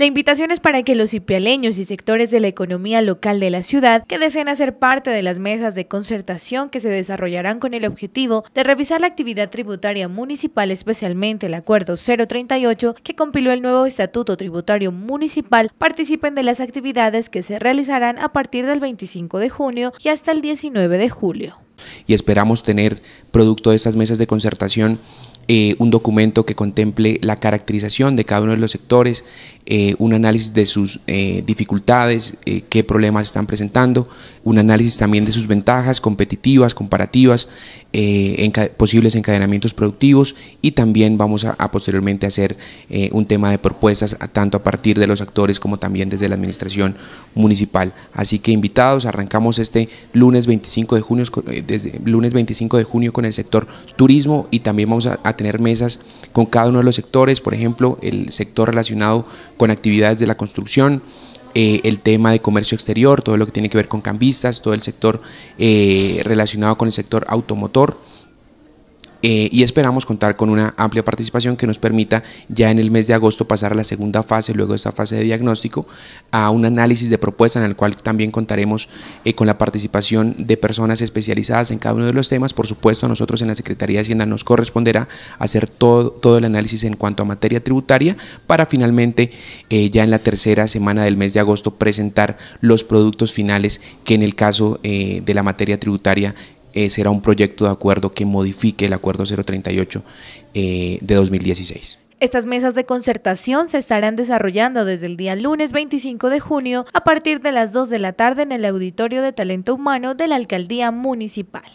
La invitación es para que los cipialeños y sectores de la economía local de la ciudad que deseen hacer parte de las mesas de concertación que se desarrollarán con el objetivo de revisar la actividad tributaria municipal, especialmente el Acuerdo 038 que compiló el nuevo Estatuto Tributario Municipal, participen de las actividades que se realizarán a partir del 25 de junio y hasta el 19 de julio. Y esperamos tener, producto de esas mesas de concertación, eh, un documento que contemple la caracterización de cada uno de los sectores, eh, un análisis de sus eh, dificultades, qué problemas están presentando, un análisis también de sus ventajas competitivas, comparativas, posibles encadenamientos productivos y también vamos a, posteriormente hacer un tema de propuestas tanto a partir de los actores como también desde la administración municipal. Así que invitados, arrancamos este lunes 25 de junio, desde lunes 25 de junio con el sector turismo y también vamos a tener mesas con cada uno de los sectores, por ejemplo, el sector relacionado con actividades de la construcción, eh, el tema de comercio exterior, todo lo que tiene que ver con cambistas, todo el sector eh, relacionado con el sector automotor. Eh, y esperamos contar con una amplia participación que nos permita ya en el mes de agosto pasar a la segunda fase, luego de esta fase de diagnóstico, a un análisis de propuesta en el cual también contaremos eh, con la participación de personas especializadas en cada uno de los temas. Por supuesto, a nosotros en la Secretaría de Hacienda nos corresponderá hacer todo, el análisis en cuanto a materia tributaria para finalmente eh, ya en la tercera semana del mes de agosto presentar los productos finales que en el caso de la materia tributaria eh, será un proyecto de acuerdo que modifique el Acuerdo 038 eh, de 2016. Estas mesas de concertación se estarán desarrollando desde el día lunes 25 de junio a partir de las 2 de la tarde en el Auditorio de Talento Humano de la Alcaldía Municipal.